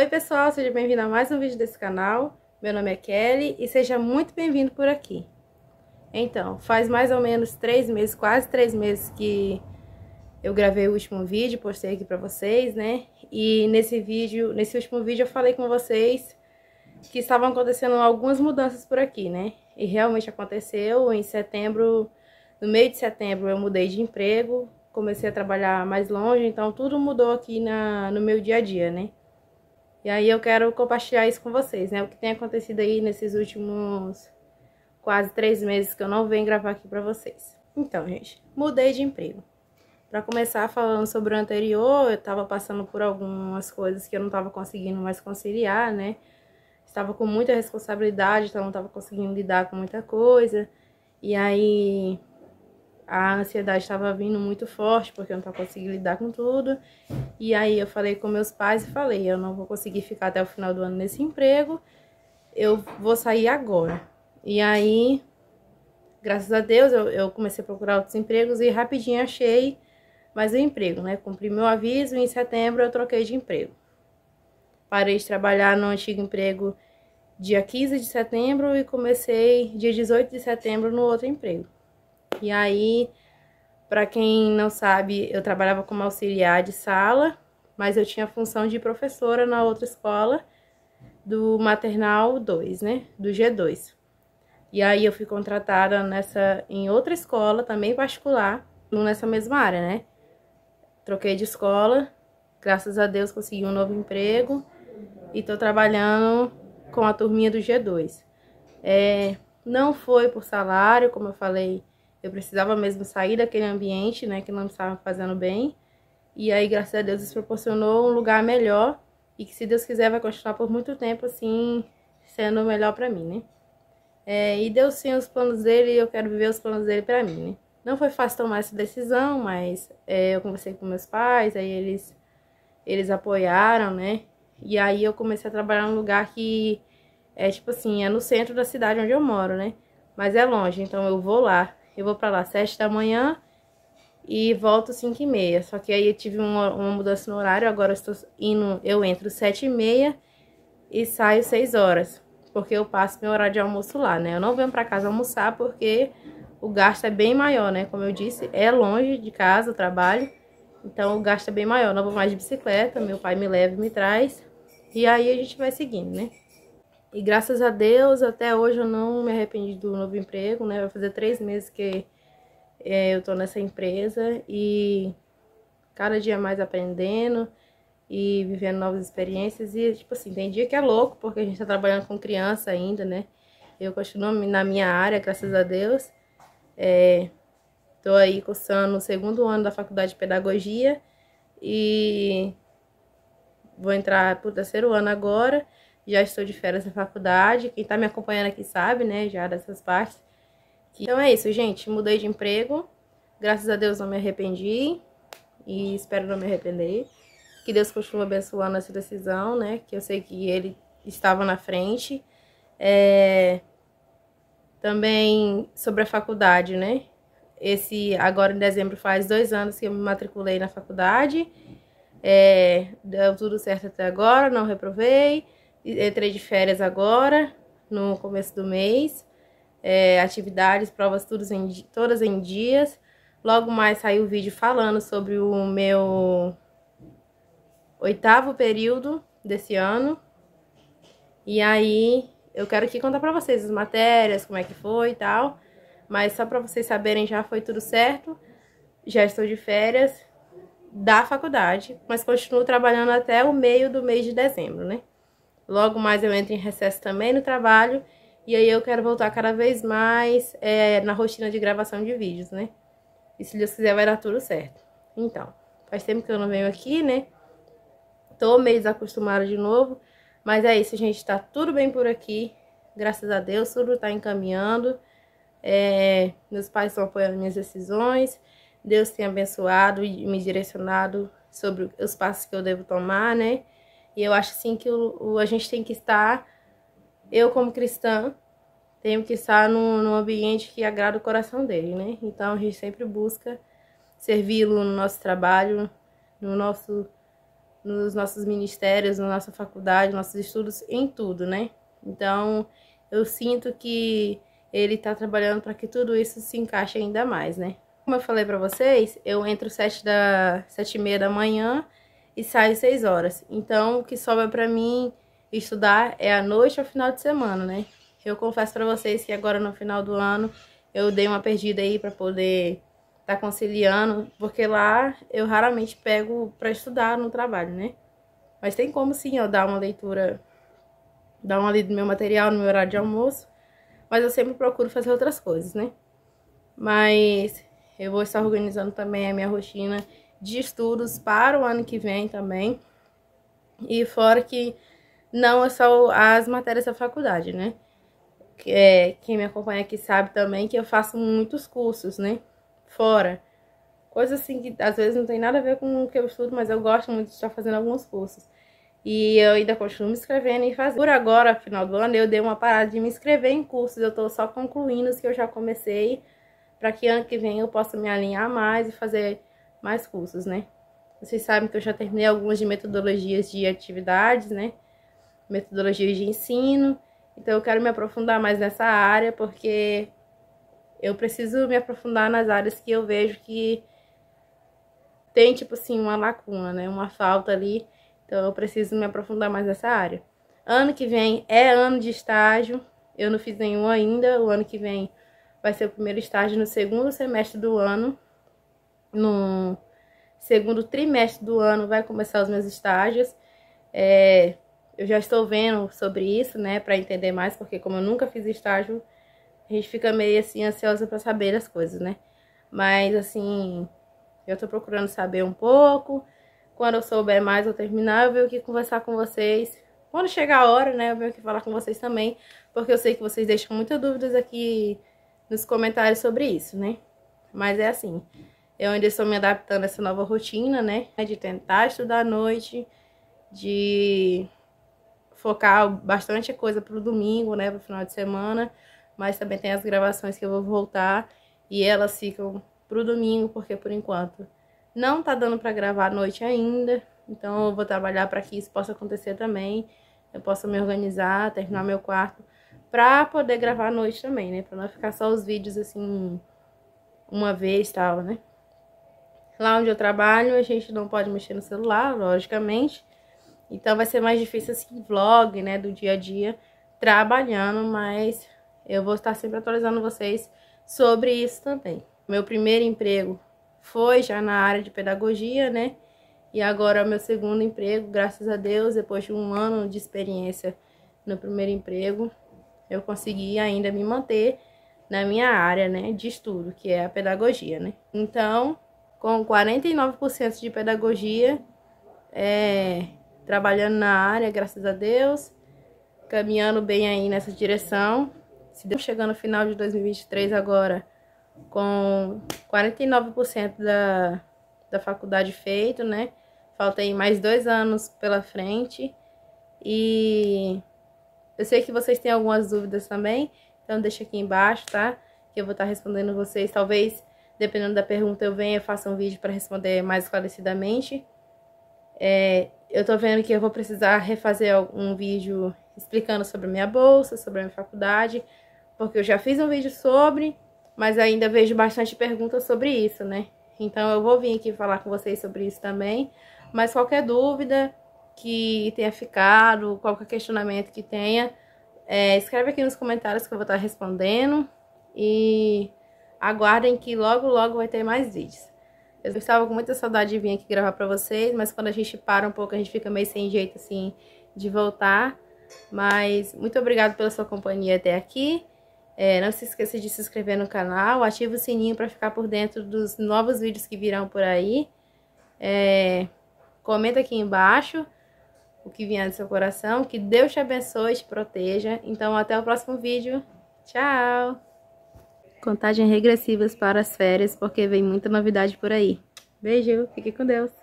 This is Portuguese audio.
Oi pessoal, seja bem-vindo a mais um vídeo desse canal. Meu nome é Kelly e seja muito bem-vindo por aqui. Então, faz mais ou menos três meses, quase três meses que eu gravei o último vídeo, postei aqui pra vocês, né? E nesse vídeo, nesse último vídeo eu falei com vocês que estavam acontecendo algumas mudanças por aqui, né? E realmente aconteceu em setembro, no meio de setembro eu mudei de emprego, comecei a trabalhar mais longe, então tudo mudou aqui na, no meu dia a dia, né? E aí eu quero compartilhar isso com vocês, né? O que tem acontecido aí nesses últimos quase três meses que eu não venho gravar aqui pra vocês. Então, gente, mudei de emprego. Pra começar falando sobre o anterior, eu tava passando por algumas coisas que eu não tava conseguindo mais conciliar, né? Estava com muita responsabilidade, então não tava conseguindo lidar com muita coisa. E aí, a ansiedade estava vindo muito forte, porque eu não estava conseguindo lidar com tudo. E aí eu falei com meus pais e falei, eu não vou conseguir ficar até o final do ano nesse emprego, eu vou sair agora. E aí, graças a Deus, eu, eu comecei a procurar outros empregos e rapidinho achei mais um emprego, né? Cumpri meu aviso e em setembro eu troquei de emprego. Parei de trabalhar no antigo emprego dia 15 de setembro e comecei dia 18 de setembro no outro emprego. E aí, para quem não sabe, eu trabalhava como auxiliar de sala, mas eu tinha a função de professora na outra escola do maternal 2, né? Do G2. E aí eu fui contratada nessa em outra escola também particular, nessa mesma área, né? Troquei de escola, graças a Deus consegui um novo emprego e tô trabalhando com a turminha do G2. É, não foi por salário, como eu falei eu precisava mesmo sair daquele ambiente, né, que não estava fazendo bem. E aí, graças a Deus, isso proporcionou um lugar melhor e que, se Deus quiser, vai continuar por muito tempo, assim, sendo melhor para mim, né? É, e Deus tem os planos dele e eu quero viver os planos dele para mim, né? Não foi fácil tomar essa decisão, mas é, eu conversei com meus pais, aí eles, eles apoiaram, né? E aí eu comecei a trabalhar num lugar que é tipo assim, é no centro da cidade onde eu moro, né? Mas é longe, então eu vou lá eu vou pra lá sete da manhã e volto cinco e meia. Só que aí eu tive uma, uma mudança no horário, agora eu estou indo, eu entro sete e meia e saio seis horas. Porque eu passo meu horário de almoço lá, né? Eu não venho pra casa almoçar porque o gasto é bem maior, né? Como eu disse, é longe de casa o trabalho, então o gasto é bem maior. Não vou mais de bicicleta, meu pai me leva e me traz, e aí a gente vai seguindo, né? E graças a Deus, até hoje eu não me arrependi do novo emprego, né? Vai fazer três meses que é, eu tô nessa empresa e cada dia mais aprendendo e vivendo novas experiências. E, tipo assim, tem dia que é louco, porque a gente tá trabalhando com criança ainda, né? Eu continuo na minha área, graças a Deus. É, tô aí cursando o segundo ano da faculdade de pedagogia e vou entrar pro terceiro ano agora já estou de férias na faculdade. Quem tá me acompanhando aqui sabe, né, já dessas partes. Então é isso, gente. Mudei de emprego. Graças a Deus não me arrependi. E espero não me arrepender. Que Deus continue abençoando essa decisão, né? Que eu sei que ele estava na frente. É... Também sobre a faculdade, né? Esse agora em dezembro faz dois anos que eu me matriculei na faculdade. É... Deu tudo certo até agora, não reprovei entrei de férias agora, no começo do mês. É, atividades, provas todas em, todas em dias. Logo mais saiu o vídeo falando sobre o meu oitavo período desse ano. E aí, eu quero aqui contar pra vocês as matérias, como é que foi e tal. Mas só pra vocês saberem, já foi tudo certo. Já estou de férias da faculdade, mas continuo trabalhando até o meio do mês de dezembro, né? Logo mais eu entro em recesso também no trabalho. E aí eu quero voltar cada vez mais é, na rotina de gravação de vídeos, né? E se Deus quiser vai dar tudo certo. Então, faz tempo que eu não venho aqui, né? Tô meio desacostumada de novo. Mas é isso, gente. Tá tudo bem por aqui. Graças a Deus, tudo tá encaminhando. É, meus pais estão apoiando minhas decisões. Deus tem abençoado e me direcionado sobre os passos que eu devo tomar, né? E eu acho assim que o, o, a gente tem que estar, eu como cristã, tenho que estar num, num ambiente que agrada o coração dele, né? Então a gente sempre busca servi-lo no nosso trabalho, no nosso, nos nossos ministérios, na nossa faculdade, nossos estudos, em tudo, né? Então eu sinto que ele está trabalhando para que tudo isso se encaixe ainda mais, né? Como eu falei para vocês, eu entro sete da sete e meia da manhã e saio 6 horas. Então, o que sobra para mim estudar é à noite ou final de semana, né? Eu confesso para vocês que agora no final do ano eu dei uma perdida aí para poder estar tá conciliando, porque lá eu raramente pego para estudar no trabalho, né? Mas tem como sim eu dar uma leitura, dar uma lida no meu material no meu horário de almoço, mas eu sempre procuro fazer outras coisas, né? Mas eu vou estar organizando também a minha rotina de estudos para o ano que vem também. E fora que não é só as matérias da faculdade, né? É, quem me acompanha aqui sabe também que eu faço muitos cursos, né? Fora. Coisas assim que às vezes não tem nada a ver com o que eu estudo, mas eu gosto muito de estar fazendo alguns cursos. E eu ainda continuo me inscrevendo e fazendo. Por agora, final do ano, eu dei uma parada de me inscrever em cursos. Eu tô só concluindo os que eu já comecei, para que ano que vem eu possa me alinhar mais e fazer mais cursos, né? Vocês sabem que eu já terminei algumas de metodologias de atividades, né? Metodologias de ensino. Então eu quero me aprofundar mais nessa área, porque eu preciso me aprofundar nas áreas que eu vejo que tem, tipo assim, uma lacuna, né? Uma falta ali. Então eu preciso me aprofundar mais nessa área. Ano que vem é ano de estágio. Eu não fiz nenhum ainda. O ano que vem vai ser o primeiro estágio no segundo semestre do ano no segundo trimestre do ano vai começar os meus estágios. É, eu já estou vendo sobre isso, né, para entender mais, porque como eu nunca fiz estágio, a gente fica meio assim ansiosa para saber as coisas, né? Mas assim, eu estou procurando saber um pouco. Quando eu souber mais, eu terminar, eu venho aqui conversar com vocês. Quando chegar a hora, né, eu venho aqui falar com vocês também, porque eu sei que vocês deixam muitas dúvidas aqui nos comentários sobre isso, né? Mas é assim, eu ainda estou me adaptando a essa nova rotina, né? De tentar estudar à noite, de focar bastante coisa para o domingo, né? Para o final de semana. Mas também tem as gravações que eu vou voltar e elas ficam para o domingo, porque por enquanto não tá dando para gravar à noite ainda. Então eu vou trabalhar para que isso possa acontecer também. Eu possa me organizar, terminar meu quarto para poder gravar à noite também, né? Para não ficar só os vídeos assim uma vez, tal, né? Lá onde eu trabalho, a gente não pode mexer no celular, logicamente. Então vai ser mais difícil assim, vlog, né, do dia a dia, trabalhando, mas eu vou estar sempre atualizando vocês sobre isso também. Meu primeiro emprego foi já na área de pedagogia, né? E agora é o meu segundo emprego, graças a Deus, depois de um ano de experiência no primeiro emprego, eu consegui ainda me manter na minha área, né, de estudo, que é a pedagogia, né? Então, com 49% de pedagogia, é, trabalhando na área, graças a Deus, caminhando bem aí nessa direção. Se deu chegando no final de 2023 agora, com 49% da, da faculdade feito, né? Falta aí mais dois anos pela frente. E eu sei que vocês têm algumas dúvidas também, então deixa aqui embaixo, tá? Que eu vou estar tá respondendo vocês, talvez Dependendo da pergunta, eu venho e faço um vídeo para responder mais esclarecidamente. É, eu tô vendo que eu vou precisar refazer um vídeo explicando sobre minha bolsa, sobre a minha faculdade, porque eu já fiz um vídeo sobre, mas ainda vejo bastante perguntas sobre isso, né? Então eu vou vir aqui falar com vocês sobre isso também, mas qualquer dúvida que tenha ficado, qualquer questionamento que tenha, é, escreve aqui nos comentários que eu vou estar respondendo e aguardem que logo, logo vai ter mais vídeos. Eu estava com muita saudade de vir aqui gravar pra vocês, mas quando a gente para um pouco, a gente fica meio sem jeito, assim, de voltar. Mas muito obrigado pela sua companhia até aqui. É, não se esqueça de se inscrever no canal, ativa o sininho para ficar por dentro dos novos vídeos que virão por aí. É, comenta aqui embaixo o que vier do seu coração. Que Deus te abençoe, te proteja. Então, até o próximo vídeo. Tchau! Contagem regressivas para as férias, porque vem muita novidade por aí. Beijo, fique com Deus!